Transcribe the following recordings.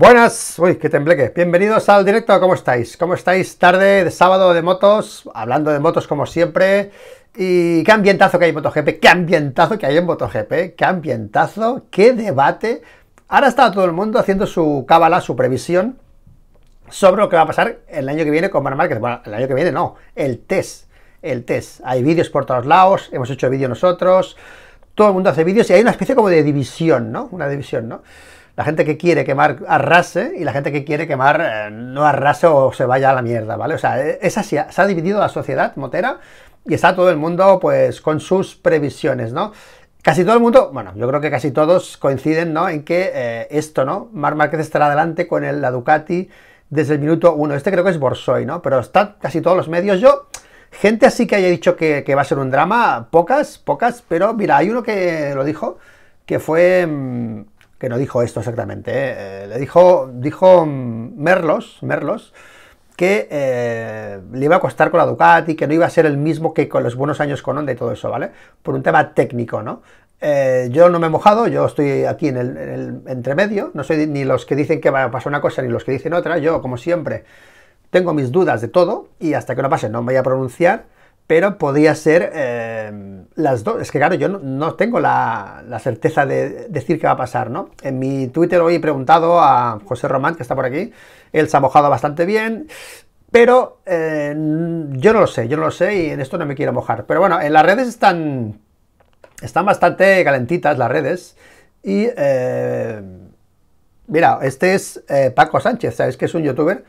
Buenas, uy, qué tembleque. Bienvenidos al directo, ¿cómo estáis? ¿Cómo estáis? Tarde de sábado de motos, hablando de motos como siempre. Y qué ambientazo que hay en MotoGP, qué ambientazo que hay en MotoGP, qué ambientazo, qué debate. Ahora está todo el mundo haciendo su cábala, su previsión sobre lo que va a pasar el año que viene con Mar Márquez. Bueno, el año que viene no, el test, el test. Hay vídeos por todos lados, hemos hecho vídeo nosotros, todo el mundo hace vídeos y hay una especie como de división, ¿no? Una división, ¿no? la gente que quiere que Mark arrase y la gente que quiere que Mark eh, no arrase o se vaya a la mierda, ¿vale? O sea, eh, es así, se ha dividido la sociedad motera y está todo el mundo pues con sus previsiones, ¿no? Casi todo el mundo, bueno, yo creo que casi todos coinciden, ¿no? En que eh, esto, ¿no? Marc Márquez estará adelante con el, la Ducati desde el minuto uno. Este creo que es Borsoi, ¿no? Pero está casi todos los medios. Yo, gente así que haya dicho que, va a ser un drama, pocas, pocas, pero mira, hay uno que lo dijo, que fue... Mm, que no dijo esto exactamente, ¿eh? Eh, le dijo, dijo Merlos, Merlos, que eh, le iba a costar con la Ducati, que no iba a ser el mismo que con los buenos años con Honda y todo eso, ¿vale? Por un tema técnico, ¿no? yo no me he mojado, yo estoy aquí en el, entremedio, no soy ni los que dicen que va a pasar una cosa ni los que dicen otra, yo como siempre tengo mis dudas de todo y hasta que no pase no me voy a pronunciar pero podía ser eh, las dos. Es que claro, yo no, tengo la, certeza de decir qué va a pasar, ¿no? En mi Twitter hoy he preguntado a José Román, que está por aquí, él se ha mojado bastante bien, pero eh, yo no lo sé, yo no lo sé y en esto no me quiero mojar. Pero bueno, en las redes están, están bastante calentitas las redes y... Eh, mira, este es Paco Sánchez, ¿sabes? Que es un youtuber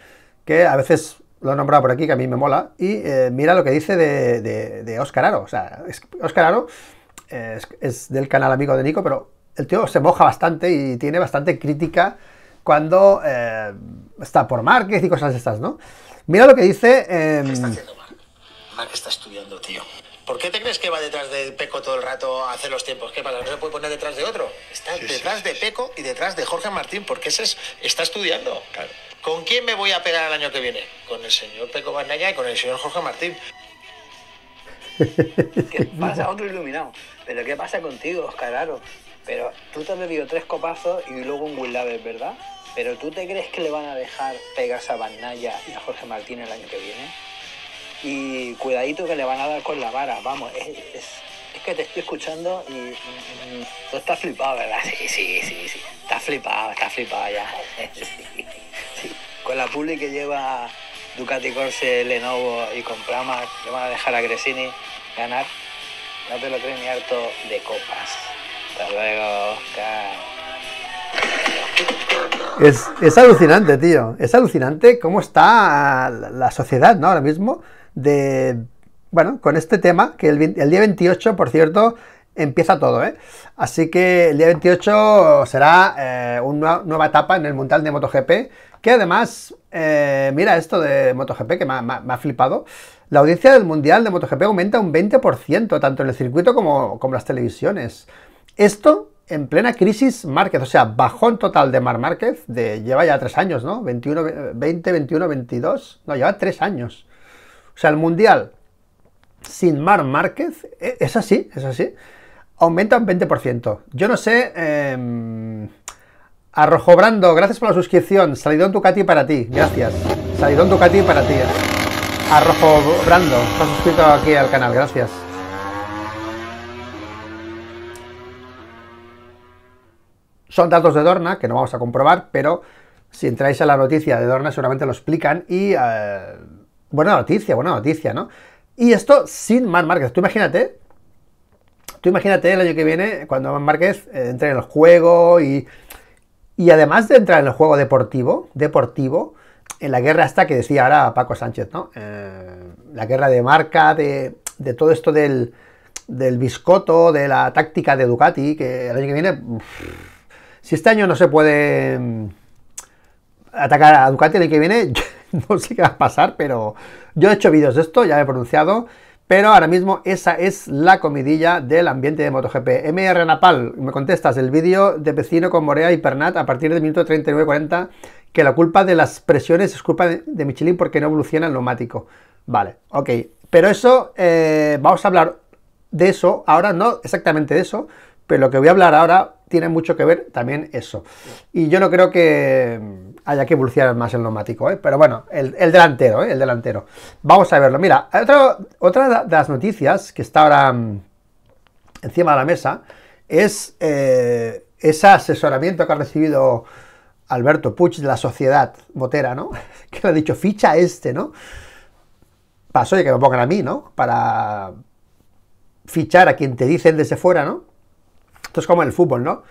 que a veces lo he nombrado por aquí, que a mí me mola, y eh, mira lo que dice de, Oscar Aro. O sea, Oscar Aro eh, es, del canal amigo de Nico, pero el tío se moja bastante y tiene bastante crítica cuando eh, está por Márquez y cosas estas, ¿no? Mira lo que dice... Em, ¿Qué está haciendo está estudiando, tío. ¿Por qué te crees que va detrás de Peco todo el rato a hacer los tiempos? ¿Qué pasa? ¿No se puede poner detrás de otro? Está detrás de Peco y detrás de Jorge Martín, porque ese es, está estudiando. ¿Con quién me voy a pegar el año que viene? Con el señor Peco Barnaya y con el señor Jorge Martín. ¿Qué pasa? Otro iluminado. ¿Pero qué pasa contigo, Oscar Aro? Pero tú te has bebido tres copazos y luego un Label, ¿verdad? ¿Pero tú te crees que le van a dejar pegas a Barnaya y a Jorge Martín el año que viene? y cuidadito que le van a dar con la vara, vamos, es, que te estoy escuchando y, tú estás flipado, ¿verdad? Sí, sí, sí, sí, estás flipado, estás flipado ya. Con la publi que lleva Ducati Corse, Lenovo y con Prama, le van a dejar a Gresini ganar. No te lo crees ni harto de copas. Hasta luego, Oscar. Es, es alucinante, tío. Es alucinante cómo está la, la sociedad, ¿no? Ahora mismo de, bueno, con este tema, que el, día 28, por cierto, empieza todo, ¿eh? Así que el día 28 será eh, una nueva etapa en el Mundial de MotoGP, que además, eh, mira esto de MotoGP que me ha, flipado, la audiencia del Mundial de MotoGP aumenta un 20%, tanto en el circuito como, en las televisiones. Esto en plena crisis Márquez, o sea, bajón total de Mar Márquez, de, lleva ya tres años, ¿no? 21, 20, 21, 22, no, lleva tres años. O sea, el Mundial sin Mar Márquez, eh, es así, es así, aumenta un 20%. Yo no sé... Em, Arrojo Brando, gracias por la suscripción. Salidón Ducati para ti, gracias. Salidón Ducati para ti. Eh. Arrojo Brando, estás suscrito aquí al canal, gracias. Son datos de Dorna que no vamos a comprobar, pero si entráis a la noticia de Dorna seguramente lo explican y eh, Buena noticia, buena noticia, ¿no? Y esto sin man Márquez. Tú imagínate, tú imagínate el año que viene cuando man Márquez eh, entre en el juego y, y además de entrar en el juego deportivo, deportivo, en la guerra hasta que decía ahora Paco Sánchez, ¿no? Eh, la guerra de marca, de, de todo esto del, del biscoto, de la táctica de Ducati, que el año que viene... si este año no se puede mm, atacar a Ducati el que viene, no sé qué va a pasar, pero yo he hecho vídeos de esto, ya he pronunciado, pero ahora mismo esa es la comidilla del ambiente de MotoGP. MR Napal, me contestas el vídeo de Vecino con Morea y Pernat a partir del minuto 39.40, que la culpa de las presiones es culpa de, Michelin porque no evoluciona el neumático. Vale, ok. Pero eso, eh, vamos a hablar de eso, ahora no exactamente de eso, pero lo que voy a hablar ahora tiene mucho que ver también eso. Y yo no creo que haya que evolucionar más el neumático, ¿eh? pero bueno, el, delantero, ¿eh? el delantero. Vamos a verlo. Mira, otra, otra de las noticias que está ahora mm, encima de la mesa es eh, ese asesoramiento que ha recibido Alberto Puig de la sociedad motera, ¿no? Que le ha dicho, ficha este, ¿no? Pasó de que me pongan a mí, ¿no? Para fichar a quien te dicen desde fuera, ¿no? Esto es como en el fútbol, ¿no?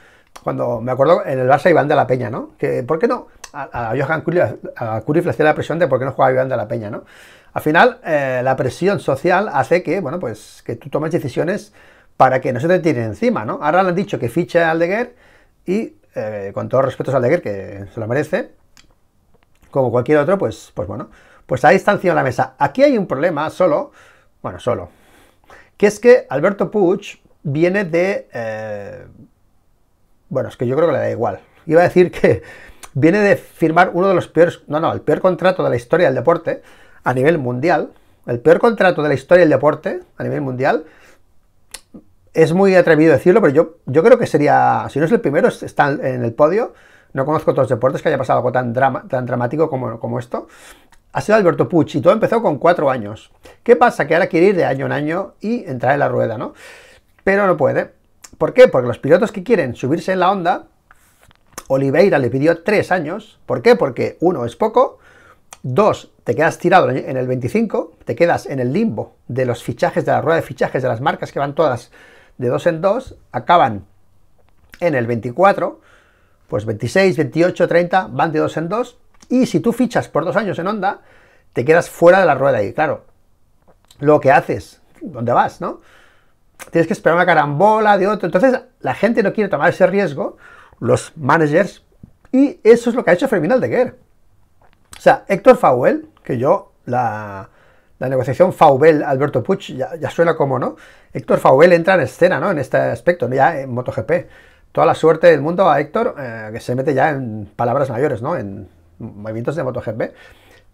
cuando me acuerdo en el Barça Iván de la Peña, ¿no? Que, ¿Por qué no? A, Johan le hacía la presión de por qué no jugaba Iván de la Peña, ¿no? Al final, eh, la presión social hace que, bueno, pues que tú tomes decisiones para que no se te tire encima, ¿no? Ahora le han dicho que ficha a Aldeguer y, eh, con todos los respetos a Aldeguer, que se lo merece, como cualquier otro, pues, pues bueno, pues ahí está encima la mesa. Aquí hay un problema solo, bueno, solo, que es que Alberto Puig viene de... Eh, bueno, es que yo creo que le da igual. Iba a decir que viene de firmar uno de los peores, no, no, el peor contrato de la historia del deporte a nivel mundial. El peor contrato de la historia del deporte a nivel mundial. Es muy atrevido decirlo, pero yo, yo creo que sería, si no es el primero, está en el podio. No conozco otros deportes que haya pasado algo tan, drama, tan dramático como, como esto ha sido Alberto Pucci y todo empezó con cuatro años. ¿Qué pasa? Que ahora quiere ir de año en año y entrar en la rueda, ¿no? Pero no puede. ¿Por qué? Porque los pilotos que quieren subirse en la onda, Oliveira le pidió tres años. ¿Por qué? Porque uno es poco, dos, te quedas tirado en el 25, te quedas en el limbo de los fichajes, de la rueda de fichajes, de las marcas que van todas de dos en dos, acaban en el 24, pues 26, 28, 30, van de dos en dos, y si tú fichas por dos años en onda, te quedas fuera de la rueda y claro, lo que haces, ¿dónde vas, no? tienes que esperar una carambola de otro. Entonces, la gente no quiere tomar ese riesgo, los managers, y eso es lo que ha hecho Fermín Aldeguer. O sea, Héctor Fauel, que yo, la, negociación Fauvel-Alberto Puch, ya, suena como, ¿no? Héctor Fauvel entra en escena, ¿no? En este aspecto, ya en MotoGP. Toda la suerte del mundo a Héctor, eh, que se mete ya en palabras mayores, ¿no? En movimientos de MotoGP.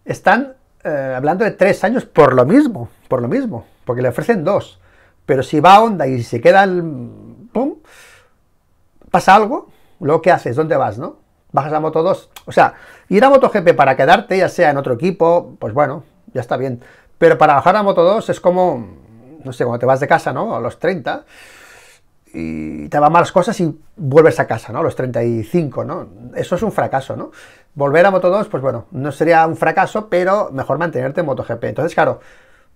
Están eh, hablando de tres años por lo mismo, por lo mismo, porque le ofrecen dos. Pero si va onda y se queda el... ¡Pum! Pasa algo, luego ¿qué haces? ¿Dónde vas, no? Bajas a Moto 2. O sea, ir a MotoGP para quedarte, ya sea en otro equipo, pues bueno, ya está bien. Pero para bajar a Moto 2 es como, no sé, cuando te vas de casa, ¿no? A los 30 y te van malas cosas y vuelves a casa, ¿no? A los 35, ¿no? Eso es un fracaso, ¿no? Volver a Moto 2, pues bueno, no sería un fracaso, pero mejor mantenerte en MotoGP. Entonces, claro,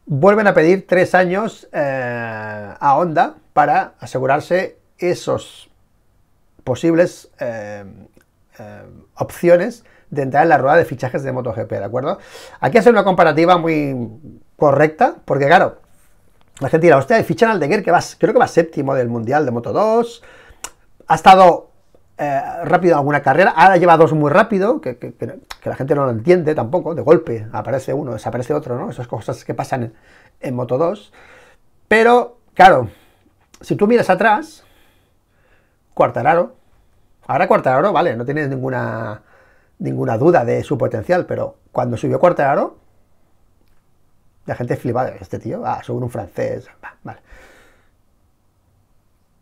vuelven a pedir tres años eh, a Honda para asegurarse esos posibles eh, eh, opciones de entrar en la rueda de fichajes de MotoGP, ¿de acuerdo? Aquí hace una comparativa muy correcta, porque claro, la gente dirá, hostia, fichan al Deguer que va, creo que va séptimo del Mundial de Moto 2, ha estado eh, rápido alguna carrera. Ahora lleva dos muy rápido, que, la gente no lo entiende tampoco. De golpe aparece uno, desaparece otro, ¿no? Esas cosas que pasan en, Moto 2. Pero, claro, si tú miras atrás, Cuartararo. Ahora Cuartararo, vale, no tienes ninguna, ninguna duda de su potencial, pero cuando subió Cuartararo, la gente flipaba, este tío, ah, sobre un francés, vale.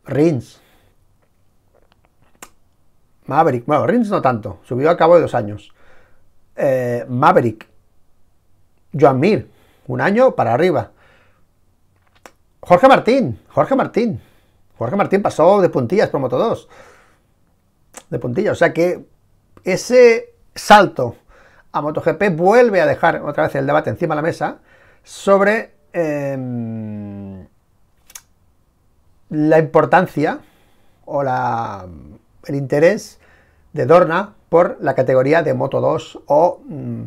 Rins, Maverick, bueno, Rins no tanto, subió a cabo de dos años. Eh, Maverick, Joan Mir, un año para arriba. Jorge Martín, Jorge Martín. Jorge Martín pasó de puntillas por Moto 2. De puntillas, o sea que ese salto a MotoGP vuelve a dejar otra vez el debate encima de la mesa sobre em, la importancia o la el interés de Dorna por la categoría de Moto 2 o mm,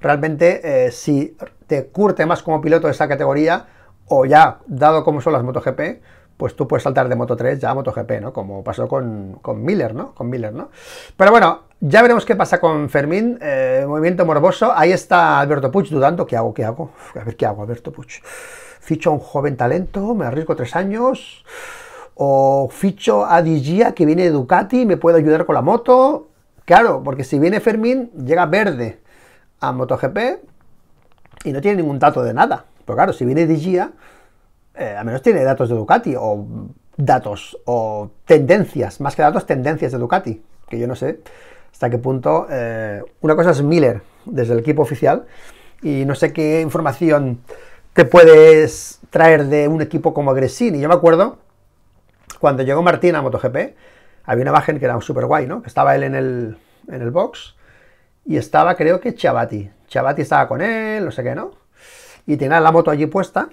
realmente eh, si te curte más como piloto de esa categoría o ya dado como son las MotoGP, pues tú puedes saltar de Moto 3 ya a MotoGP, ¿no? Como pasó con, Miller, ¿no? Con Miller, ¿no? Pero bueno, ya veremos qué pasa con Fermín, eh, movimiento morboso. Ahí está Alberto Puch dudando, ¿qué hago? ¿Qué hago? A ver, ¿qué hago, Alberto Puch? Ficho un joven talento, me arriesgo tres años o ficho a Digia que viene de Ducati me puede ayudar con la moto. Claro, porque si viene Fermín, llega verde a MotoGP y no tiene ningún dato de nada. Pero claro, si viene Digia, eh, al menos tiene datos de Ducati o datos o tendencias, más que datos, tendencias de Ducati, que yo no sé hasta qué punto. Eh, una cosa es Miller desde el equipo oficial y no sé qué información te puedes traer de un equipo como Y Yo me acuerdo cuando llegó Martín a MotoGP, había una imagen que era súper guay, ¿no? Que estaba él en el, box y estaba, creo que Chabati. Chabati estaba con él, no sé qué, ¿no? Y tenía la moto allí puesta.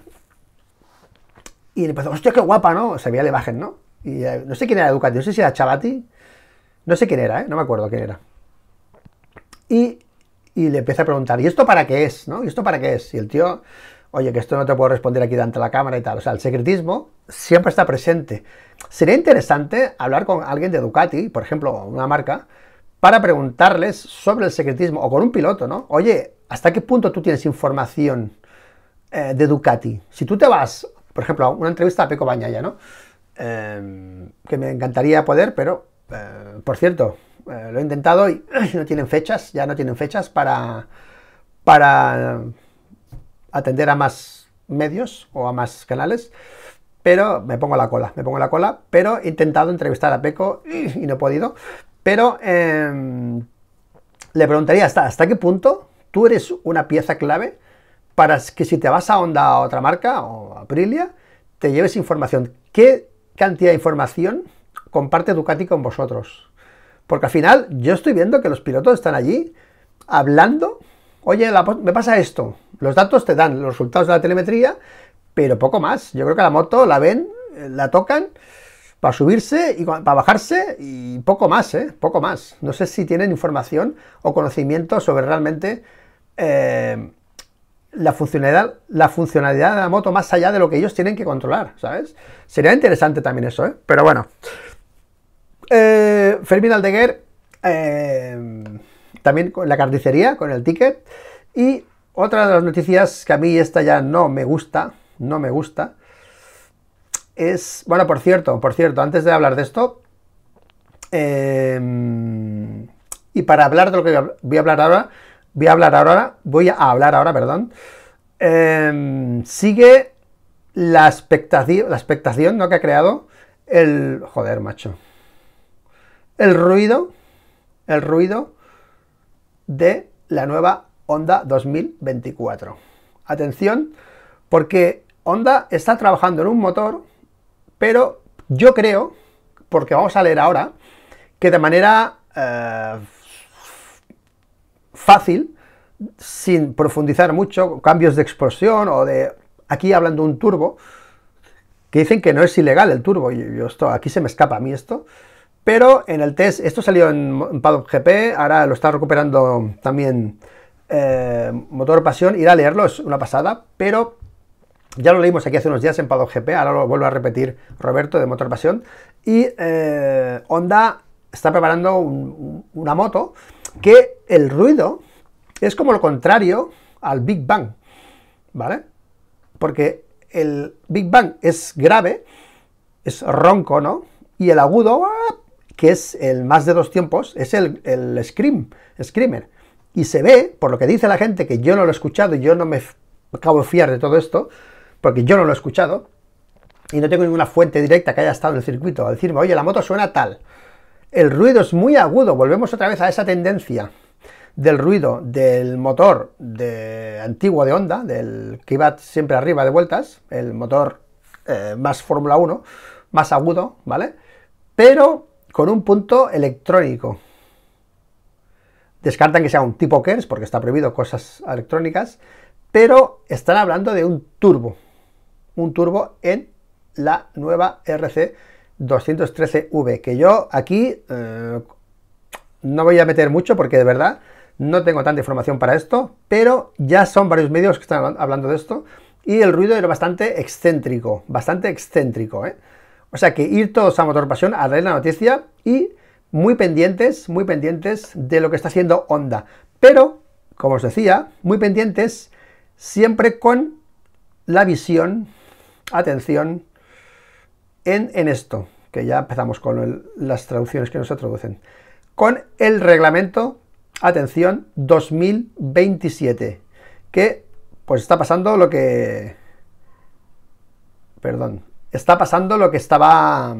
Y le empezó, hostia, qué guapa, ¿no? Se había la imagen, ¿no? Y eh, no sé quién era Ducati, no sé si era Chabati, no sé quién era, ¿eh? No me acuerdo quién era. Y, le empecé a preguntar, ¿y esto para qué es? ¿No? ¿Y esto para qué es? Y el tío, oye, que esto no te puedo responder aquí delante de la cámara y tal. O sea, el secretismo siempre está presente. Sería interesante hablar con alguien de Ducati, por ejemplo, una marca, para preguntarles sobre el secretismo, o con un piloto, ¿no? Oye, ¿hasta qué punto tú tienes información eh, de Ducati? Si tú te vas, por ejemplo, a una entrevista a Peco Bañaya, ¿no? Em, que me encantaría poder, pero, eh, por cierto, eh, lo he intentado y no tienen fechas, ya no tienen fechas para... para atender a más medios o a más canales, pero me pongo la cola, me pongo la cola, pero he intentado entrevistar a Peco y no he podido, pero em, le preguntaría hasta, hasta qué punto tú eres una pieza clave para que si te vas a onda a otra marca o a Aprilia, te lleves información. ¿Qué cantidad de información comparte Ducati con vosotros? Porque al final yo estoy viendo que los pilotos están allí hablando, oye, me pasa esto, los datos te dan los resultados de la telemetría, pero poco más. Yo creo que la moto la ven, eh, la tocan para subirse y para bajarse y poco más, eh, Poco más. No sé si tienen información o conocimiento sobre realmente eh, la, funcionalidad, la funcionalidad de la moto más allá de lo que ellos tienen que controlar, ¿sabes? Sería interesante también eso, ¿eh? Pero bueno. Eh, Fermín Aldeguer, también con la carnicería, con el ticket. Y otra de las noticias que a mí esta ya no me gusta, no me gusta, es, bueno, por cierto, por cierto, antes de hablar de esto, em, y para hablar de lo que voy a hablar ahora, voy a hablar ahora, voy a hablar ahora, perdón, em, sigue la expectación, la expectación ¿no? que ha creado el, joder, macho, el ruido, el ruido de la nueva Honda 2024. Atención, porque Honda está trabajando en un motor, pero yo creo, porque vamos a leer ahora, que de manera eh, fácil, sin profundizar mucho, cambios de explosión o de... Aquí hablando de un turbo, que dicen que no es ilegal el turbo, y yo esto, aquí se me escapa a mí esto, pero en el test, esto salió en Paddock GP, ahora lo está recuperando también eh, motor Pasión, ir a leerlo, es una pasada, pero ya lo leímos aquí hace unos días en Pado GP, ahora lo vuelvo a repetir Roberto de Motor Pasión. Y eh, Honda está preparando una moto que el ruido es como lo contrario al Big Bang, ¿vale? Porque el Big Bang es grave, es ronco, ¿no? Y el agudo, que es el más de dos tiempos, es el, el scream, screamer. Y se ve, por lo que dice la gente, que yo no lo he escuchado y yo no me acabo de fiar de todo esto, porque yo no lo he escuchado, y no tengo ninguna fuente directa que haya estado en el circuito, a decirme, oye, la moto suena tal, el ruido es muy agudo, volvemos otra vez a esa tendencia del ruido del motor de antiguo de Honda, del que iba siempre arriba de vueltas, el motor eh, más Fórmula 1, más agudo, ¿vale? Pero con un punto electrónico, Descartan que sea un tipo KERS porque está prohibido cosas electrónicas, pero están hablando de un turbo, un turbo en la nueva RC 213V, que yo aquí eh, no voy a meter mucho porque de verdad no tengo tanta información para esto, pero ya son varios medios que están hablando de esto y el ruido era bastante excéntrico, bastante excéntrico. ¿eh? O sea que ir todos a Motor Pasión a darle la noticia y muy pendientes, muy pendientes de lo que está haciendo Honda. Pero, como os decía, muy pendientes siempre con la visión, atención, en, esto, que ya empezamos con las traducciones que nos traducen, con el reglamento, atención, 2027, que pues está pasando lo que... Perdón, está pasando lo que estaba...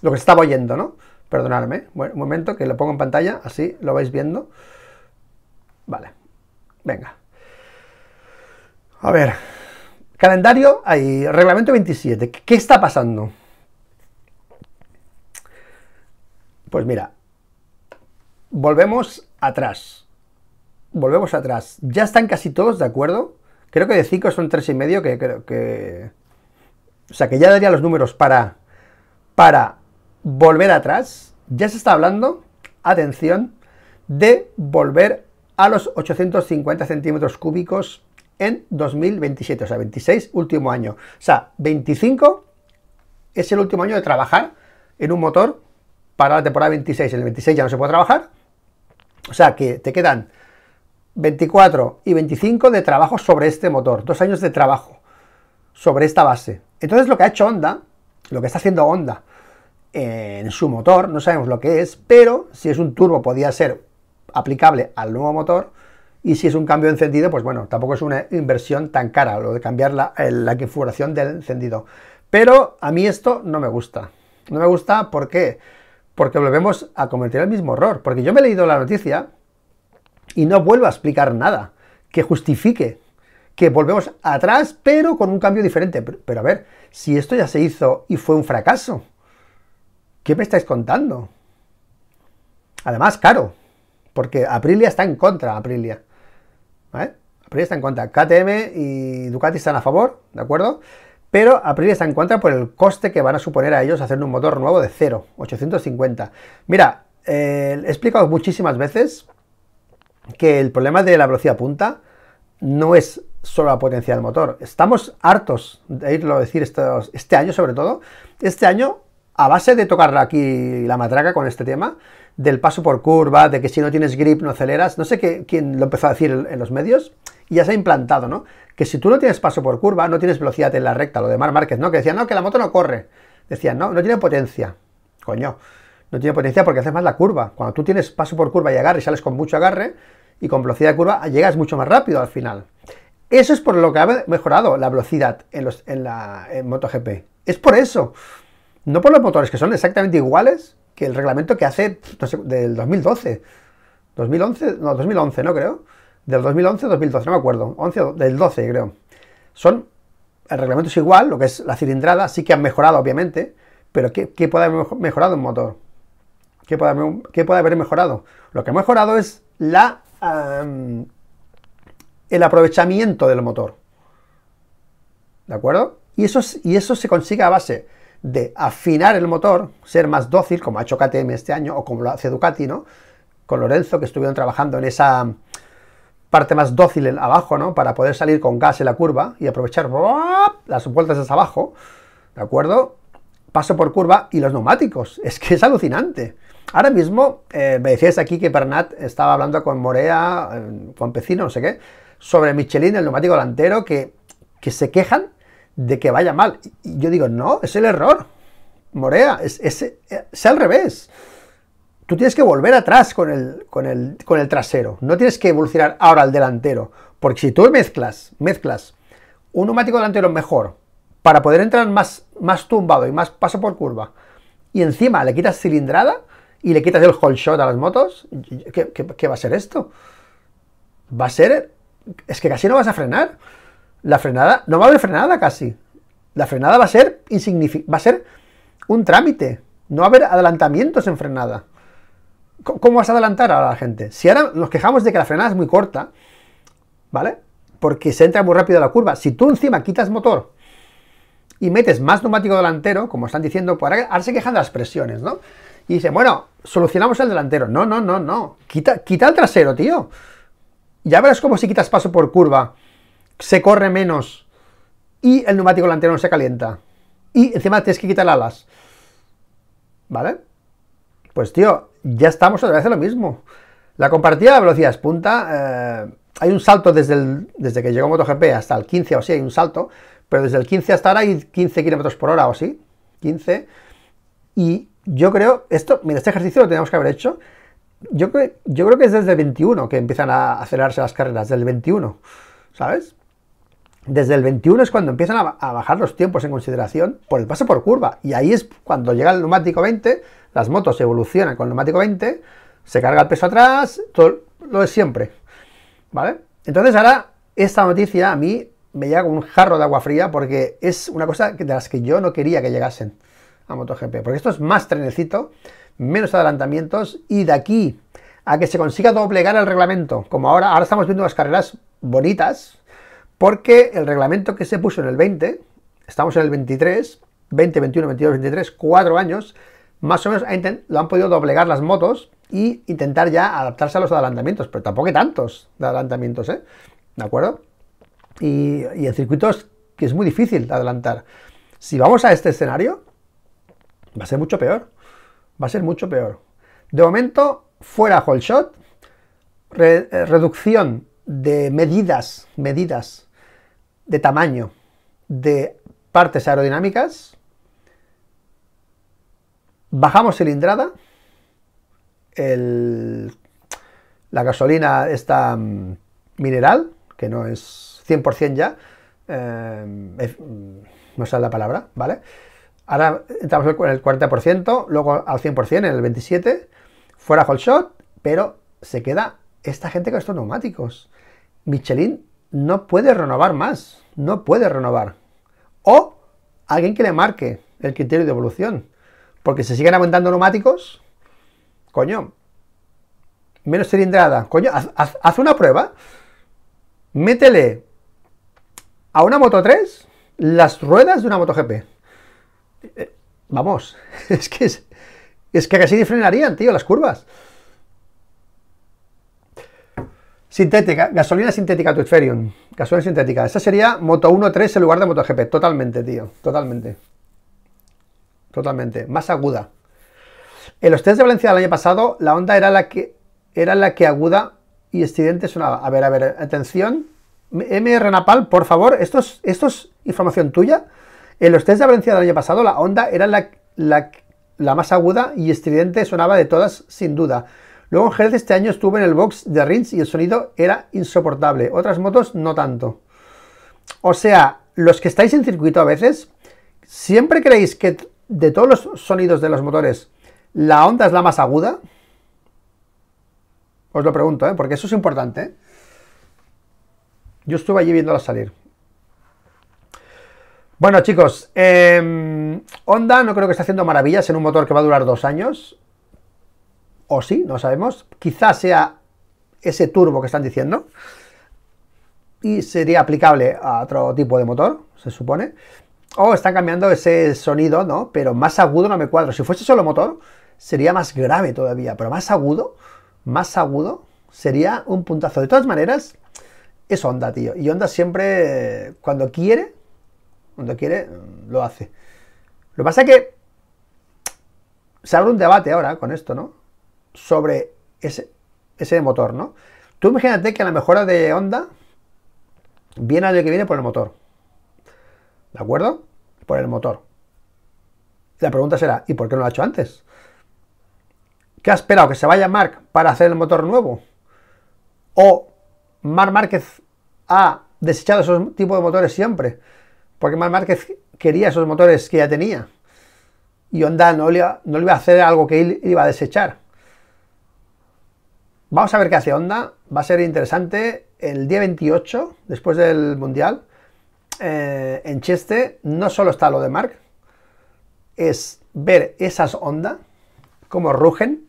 Lo que estaba oyendo, ¿no? Perdonadme, un momento que lo pongo en pantalla, así lo vais viendo. Vale, venga. A ver, calendario, hay reglamento 27. ¿Qué está pasando? Pues mira, volvemos atrás. Volvemos atrás. Ya están casi todos de acuerdo. Creo que de 5 son tres y medio, que creo que... O sea, que ya daría los números para, para volver atrás, ya se está hablando, atención, de volver a los 850 centímetros cúbicos en 2027, o sea, 26, último año. O sea, 25 es el último año de trabajar en un motor para la temporada 26. En el 26 ya no se puede trabajar. O sea, que te quedan 24 y 25 de trabajo sobre este motor, dos años de trabajo sobre esta base. Entonces lo que ha hecho Honda, lo que está haciendo Honda, en su motor, no sabemos lo que es, pero si es un turbo podía ser aplicable al nuevo motor y si es un cambio encendido, pues bueno, tampoco es una inversión tan cara lo de cambiar la, la configuración del encendido. Pero a mí esto no me gusta. No me gusta, ¿por Porque volvemos a cometer el mismo error. Porque yo me he leído la noticia y no vuelvo a explicar nada que justifique que volvemos atrás, pero con un cambio diferente. pero a ver, si esto ya se hizo y fue un fracaso, ¿qué me estáis contando? Además, caro, porque Aprilia está en contra, Aprilia. Aprilia está en contra. KTM y Ducati están a favor, ¿de acuerdo? Pero Aprilia está en contra por el coste que van a suponer a ellos hacer un motor nuevo de cero, 850. Mira, eh, he explicado muchísimas veces que el problema de la velocidad punta no es solo la potencia del motor. Estamos hartos de irlo a decir este año sobre todo. Este año a base de tocar aquí la matraca con este tema, del paso por curva, de que si no tienes grip no aceleras, no sé qué, quién lo empezó a decir en los medios, y ya se ha implantado, ¿no? Que si tú no tienes paso por curva, no tienes velocidad en la recta, lo de Mar Márquez, ¿no? Que decían, no, que la moto no corre. Decían, no, no tiene potencia. Coño, no tiene potencia porque haces más la curva. Cuando tú tienes paso por curva y agarre y sales con mucho agarre, y con velocidad de curva llegas mucho más rápido al final. Eso es por lo que ha mejorado la velocidad en, los, en la MotoGP. Es por eso. No por los motores, que son exactamente iguales que el reglamento que hace del 2012. 2011, no, 2011, no creo. Del 2011, 2012, no me acuerdo. 11, del 12, creo. Son, el reglamento es igual, lo que es la cilindrada, sí que han mejorado, obviamente, pero ¿qué, puede haber mejorado un motor? ¿Qué puede, haber, mejorado? Lo que ha mejorado es la, el aprovechamiento del motor. ¿De acuerdo? Y eso, y eso se consigue a base de afinar el motor, ser más dócil, como ha hecho KTM este año, o como lo hace Ducati, ¿no? Con Lorenzo, que estuvieron trabajando en esa parte más dócil abajo, ¿no? Para poder salir con gas en la curva y aprovechar las vueltas hacia abajo, ¿de acuerdo? Paso por curva y los neumáticos, es que es alucinante. Ahora mismo, eh, me decías aquí que Bernat estaba hablando con Morea, eh, con Pecino, no sé qué, sobre Michelin, el neumático delantero, que, que se quejan de que vaya mal. Y yo digo, no, es el error. Morea, es, eh, al revés. Tú tienes que volver atrás con el, con, el, trasero. No tienes que evolucionar ahora al delantero. Porque si tú mezclas, mezclas un neumático delantero mejor para poder entrar más, más tumbado y más paso por curva, y encima le quitas cilindrada y le quitas el whole shot a las motos, ¿qué, qué va a ser esto? Va a ser... Es que casi no vas a frenar. La frenada, no va a haber frenada casi. La frenada va a ser va a ser un trámite. No va a haber adelantamientos en frenada. ¿Cómo vas a adelantar a la gente? Si ahora nos quejamos de que la frenada es muy corta, ¿vale? Porque se entra muy rápido a la curva. Si tú encima quitas motor y metes más neumático delantero, como están diciendo, pues ahora, se quejan de las presiones, ¿no? Y dice bueno, solucionamos el delantero. No, no, no, no. Quita, quita el trasero, tío. Ya verás cómo si quitas paso por curva se corre menos y el neumático delantero no se calienta. Y encima tienes que quitar alas. ¿Vale? Pues tío, ya estamos otra vez en lo mismo. La compartida de es punta, eh, hay un salto desde, el, desde que llegó MotoGP hasta el 15 o sí hay un salto, pero desde el 15 hasta ahora hay 15 kilómetros por hora o sí, 15. Y yo creo, esto, mira, este ejercicio lo teníamos que haber hecho. Yo, yo creo que es desde el 21 que empiezan a acelerarse las carreras, del 21, ¿sabes? Desde el 21 es cuando empiezan a, bajar los tiempos en consideración por el paso por curva. Y ahí es cuando llega el neumático 20, las motos evolucionan con el neumático 20, se carga el peso atrás, todo lo de siempre. ¿Vale? Entonces ahora esta noticia a mí me llega como un jarro de agua fría porque es una cosa de las que yo no quería que llegasen a MotoGP. Porque esto es más trenecito, menos adelantamientos y de aquí a que se consiga doblegar el reglamento, como ahora, ahora estamos viendo unas carreras bonitas, porque el reglamento que se puso en el 20, estamos en el 23, 20, 21, 22, 23, cuatro años, más o menos lo han podido doblegar las motos y intentar ya adaptarse a los adelantamientos, pero tampoco tantos de adelantamientos, ¿eh? ¿De acuerdo? Y, el circuito es que es muy difícil adelantar. Si vamos a este escenario, va a ser mucho peor. Va a ser mucho peor. De momento, fuera whole shot, eh, reducción de medidas, medidas de tamaño de partes aerodinámicas, bajamos cilindrada, la gasolina está mm, mineral, que no es 100% ya, em, mm, no sale la palabra, ¿vale? Ahora entramos en el 40%, luego al 100%, en el 27%, fuera whole shot, pero se queda esta gente con estos neumáticos. Michelin no puede renovar más, no puede renovar. O alguien que le marque el criterio de evolución, porque se siguen aumentando neumáticos, coño, menos cilindrada, coño, haz, una prueba, métele a una Moto 3 las ruedas de una moto gp, eh, vamos, es que es, es que casi frenarían, tío, las curvas. Sintética, gasolina sintética, tu Gasolina sintética. Esa sería Moto 1.3 en lugar de MotoGP. Totalmente, tío. Totalmente. Totalmente. Más aguda. En los test de Valencia del año pasado, la onda era la que, era la que aguda y estridente sonaba. A ver, a ver, atención. MR Napal, por favor, esto es, información tuya. En los test de Valencia del año pasado, la onda era la más aguda y estridente sonaba de todas, sin duda. Luego en Jerez este año estuve en el box de Rins y el sonido era insoportable. Otras motos no tanto. O sea, los que estáis en circuito a veces, siempre creéis que de todos los sonidos de los motores, la onda es la más aguda. Os lo pregunto, ¿eh? porque eso es importante. ¿eh? Yo estuve allí viéndola salir. Bueno, chicos, em, Honda no creo que esté haciendo maravillas en un motor que va a durar dos años o sí, no sabemos, quizás sea ese turbo que están diciendo y sería aplicable a otro tipo de motor, se supone. O están cambiando ese sonido, ¿no? Pero más agudo no me cuadro. Si fuese solo motor, sería más grave todavía, pero más agudo, más agudo, sería un puntazo. De todas maneras, es onda, tío. Y onda siempre, cuando quiere, cuando quiere, lo hace. Lo que pasa es que se abre un debate ahora con esto, ¿no? sobre ese, ese motor, ¿no? Tú imagínate que la mejora de Honda viene el año que viene por el motor. ¿De acuerdo? Por el motor. La pregunta será, ¿y por qué no lo ha hecho antes? ¿Qué ha esperado? ¿Que se vaya Mark para hacer el motor nuevo? ¿O Mark Márquez ha desechado esos tipos de motores siempre? Porque Mark Márquez quería esos motores que ya tenía. Y Honda no le, no le iba a hacer algo que él iba a desechar. Vamos a ver qué hace onda. Va a ser interesante. El día 28, después del Mundial, eh, en Cheste, no solo está lo de Mark, es ver esas Honda, cómo rugen,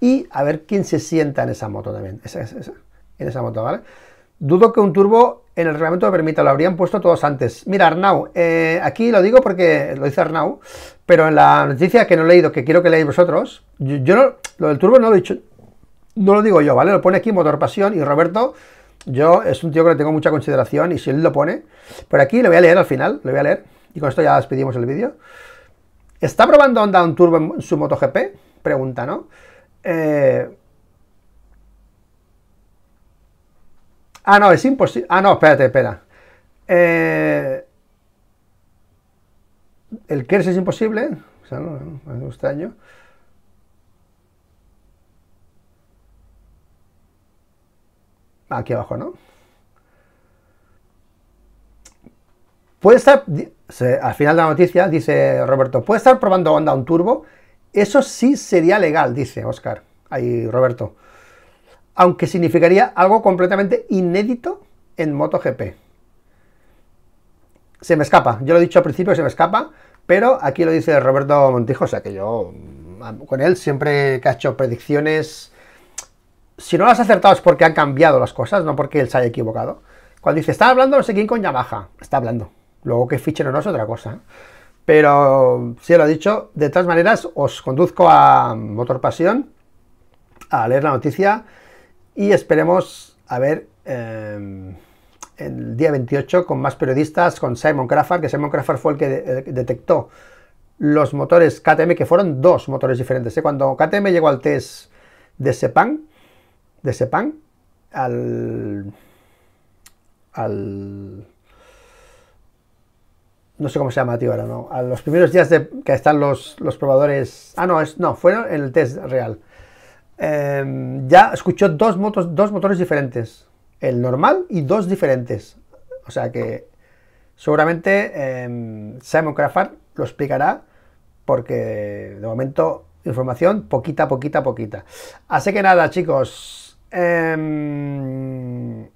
y a ver quién se sienta en esa moto también. en esa moto, ¿vale? Dudo que un turbo en el reglamento lo permita, lo habrían puesto todos antes. Mira, Arnau, eh, aquí lo digo porque lo dice Arnau, pero en la noticia que no he leído, que quiero que leáis vosotros, yo, no, lo del turbo no lo he dicho, no lo digo yo, ¿vale? Lo pone aquí Motor Pasión y Roberto, yo es un tío que le tengo mucha consideración y si él lo pone, por aquí lo voy a leer al final, lo voy a leer y con esto ya despedimos el vídeo. ¿Está probando Honda un turbo en su MotoGP? Pregunta, ¿no? Eh, ah, no, es imposible. Ah, no, espérate, espera. Eh, el Kers es imposible. O sea, no, no, extraño. aquí abajo, ¿no? Puede estar, al final de la noticia, dice Roberto, puede estar probando onda un turbo. Eso sí sería legal, dice Oscar. Ahí, Roberto. Aunque significaría algo completamente inédito en MotoGP. Se me escapa. Yo lo he dicho al principio, se me escapa. Pero aquí lo dice Roberto Montijo, o sea que yo mm, con él siempre que ha hecho predicciones si no lo has acertado es porque han cambiado las cosas, no porque él se haya equivocado. Cuando dice, está hablando no sé quién con Yamaha, está hablando. Luego que fichero no es otra cosa. ¿eh? Pero si lo ha dicho, de todas maneras os conduzco a Motor Pasión a leer la noticia y esperemos a ver eh, el día 28 con más periodistas, con Simon Crawford, que Simon Crawford fue el que eh, detectó los motores KTM, que fueron dos motores diferentes. Cuando KTM llegó al test de Sepang, de Sepang al, al no sé cómo se llama, tío, ahora no. A los primeros días de, que están los, los, probadores. Ah, no, es, no, fueron en el test real. Em, ya escuchó dos, motos, dos motores diferentes: el normal y dos diferentes. O sea que seguramente em, Simon Crawford lo explicará, porque de momento información poquita, poquita, poquita. Así que nada, chicos, Em,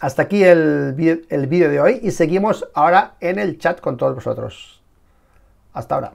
hasta aquí el, el vídeo de hoy y seguimos ahora en el chat con todos vosotros. Hasta ahora.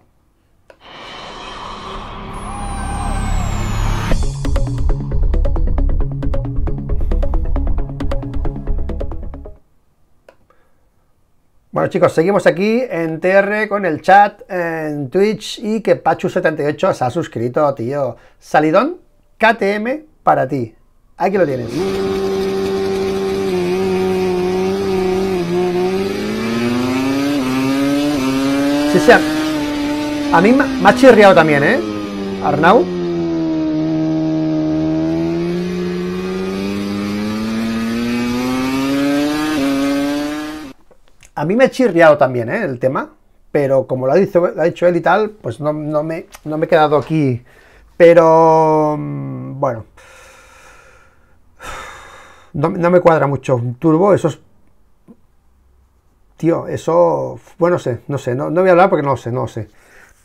Bueno chicos, seguimos aquí en TR con el chat en Twitch y que Pachu78 se ha suscrito, tío. Salidón, KTM para ti. Aquí lo tienes. Sí, sí. A mí me ha chirriado también, ¿eh? Arnau. A mí me ha chirriado también, ¿eh? El tema. Pero como lo ha dicho, ha él y tal, pues no, me, no me he quedado aquí. Pero... Mm, bueno no, me cuadra mucho turbo, eso es tío, eso, bueno, sé, no sé, no, no, voy a hablar porque no sé, no sé.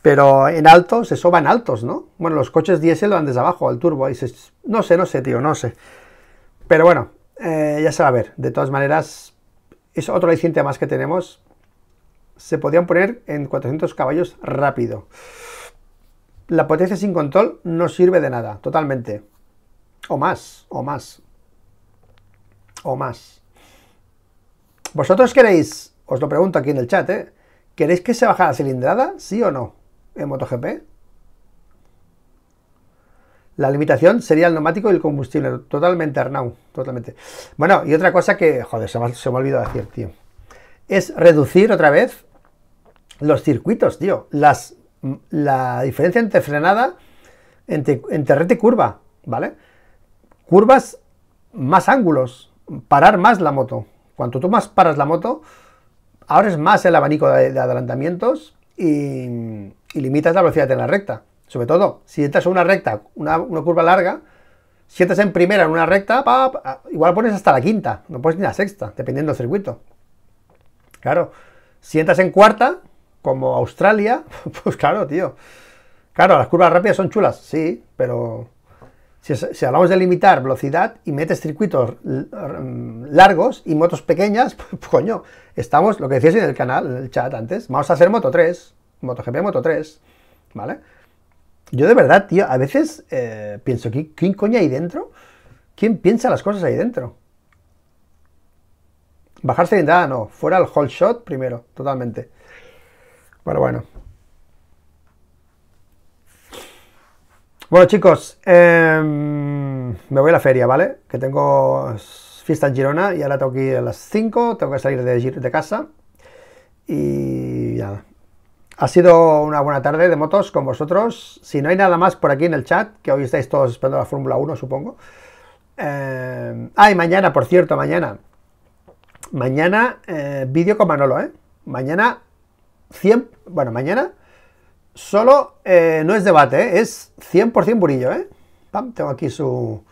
Pero en altos, eso van altos, ¿no? Bueno, los coches diésel van desde abajo al turbo, y no sé, no sé, tío, no sé. Pero bueno, eh, ya se va a ver. De todas maneras, es otro aliciente más que tenemos. Se podían poner en 400 caballos rápido. La potencia sin control no sirve de nada, totalmente. O más, o más o más. ¿Vosotros queréis, os lo pregunto aquí en el chat, ¿eh? ¿queréis que se baje la cilindrada? ¿Sí o no? En MotoGP. La limitación sería el neumático y el combustible. Totalmente, Arnau. Totalmente. Bueno, y otra cosa que, joder, se me, se me olvidó decir, tío. Es reducir otra vez los circuitos, tío. Las, la diferencia entre frenada, entre, entre y curva, ¿vale? Curvas más ángulos parar más la moto. Cuanto tú más paras la moto, abres más el abanico de, adelantamientos y, limitas la velocidad en la recta. Sobre todo, si entras en una recta, una, curva larga, si entras en primera en una recta, ah, igual pones hasta la quinta, no pones ni la sexta, dependiendo del circuito. Claro, si entras en cuarta, como Australia, pues claro, tío. Claro, las curvas rápidas son chulas, sí, pero si, hablamos de limitar velocidad y metes circuitos mm, largos y motos pequeñas, pues, coño, estamos, lo que decías en el canal, en el chat antes, vamos a hacer Moto 3, MotoGP Moto 3, ¿vale? Yo de verdad, tío, a veces eh, pienso, ¿quién coño hay dentro? ¿Quién piensa las cosas ahí dentro? Bajarse de nada, no, fuera el whole shot primero, totalmente. Pero bueno. Bueno, chicos, em, me voy a la feria, ¿vale? Que tengo fiesta en Girona y ahora tengo que ir a las 5, tengo que salir de, casa y ya. Ha sido una buena tarde de motos con vosotros. Si no hay nada más por aquí en el chat, que hoy estáis todos esperando la Fórmula 1, supongo. Eh, ah, mañana, por cierto, mañana. Mañana, eh, vídeo con Manolo, ¿eh? Mañana, 100, bueno, mañana solo eh, no es debate, eh, es 100% burillo. ¿eh? tengo aquí su,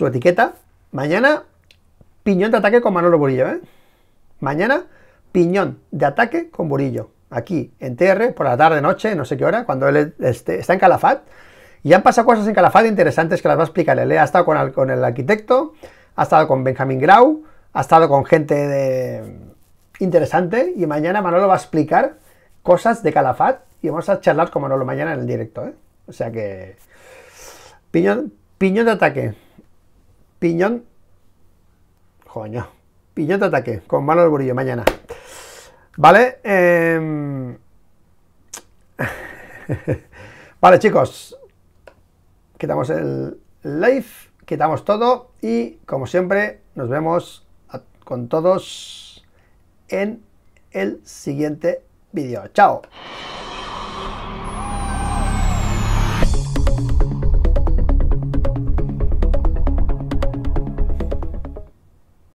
etiqueta. Mañana, piñón de ataque con Manolo Burillo. ¿eh? Mañana, piñón de ataque con Burillo. Aquí, en TR, por la tarde, noche, no sé qué hora, cuando él este, está en Calafat. Y han pasado cosas en Calafat interesantes que las va a explicar él. Eh. Ha estado con el, arquitecto, ha estado con Benjamín Grau, ha estado con gente interesante. Y mañana Manolo va a explicar cosas de Calafat y vamos a charlar como no lo mañana en el directo, ¿eh? O sea que. Piñón, piñón de ataque. Piñón. Coño. Piñón de ataque. Con mano al burillo mañana. ¿Vale? Em, vale, chicos. Quitamos el live. Quitamos todo. Y como siempre, nos vemos con todos en el siguiente vídeo. ¡Chao!